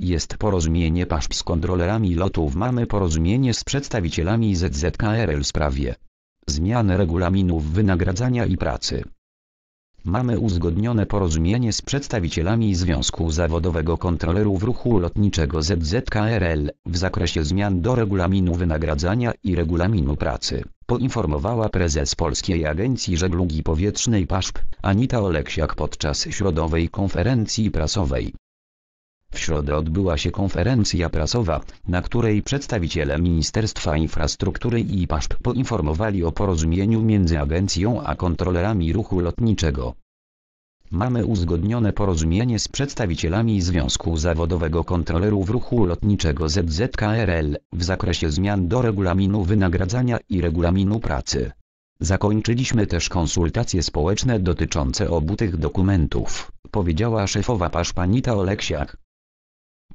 Jest porozumienie PASZP z kontrolerami lotów mamy porozumienie z przedstawicielami ZZKRL w sprawie zmiany regulaminów wynagradzania i pracy. Mamy uzgodnione porozumienie z przedstawicielami Związku Zawodowego Kontrolerów Ruchu Lotniczego ZZKRL w zakresie zmian do regulaminu wynagradzania i regulaminu pracy, poinformowała prezes Polskiej Agencji Żeglugi Powietrznej PASZP Anita Oleksiak podczas środowej konferencji prasowej. W środę odbyła się konferencja prasowa, na której przedstawiciele Ministerstwa Infrastruktury i PASZP poinformowali o porozumieniu między agencją a kontrolerami ruchu lotniczego. Mamy uzgodnione porozumienie z przedstawicielami Związku Zawodowego Kontrolerów Ruchu Lotniczego ZZKRL w zakresie zmian do regulaminu wynagradzania i regulaminu pracy. Zakończyliśmy też konsultacje społeczne dotyczące obu tych dokumentów, powiedziała szefowa PASZ Panita Oleksiak.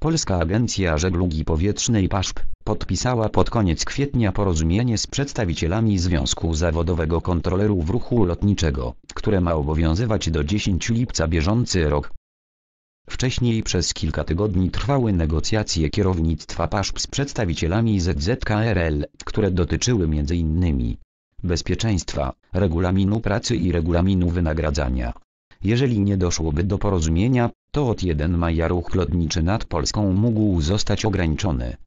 Polska Agencja Żeglugi Powietrznej PASZP podpisała pod koniec kwietnia porozumienie z przedstawicielami Związku Zawodowego Kontrolerów Ruchu Lotniczego, które ma obowiązywać do 10 lipca bieżący rok. Wcześniej przez kilka tygodni trwały negocjacje kierownictwa PASZP z przedstawicielami ZZKRL, które dotyczyły m.in. bezpieczeństwa, regulaminu pracy i regulaminu wynagradzania. Jeżeli nie doszłoby do porozumienia, to od 1 maja ruch lotniczy nad Polską mógł zostać ograniczony.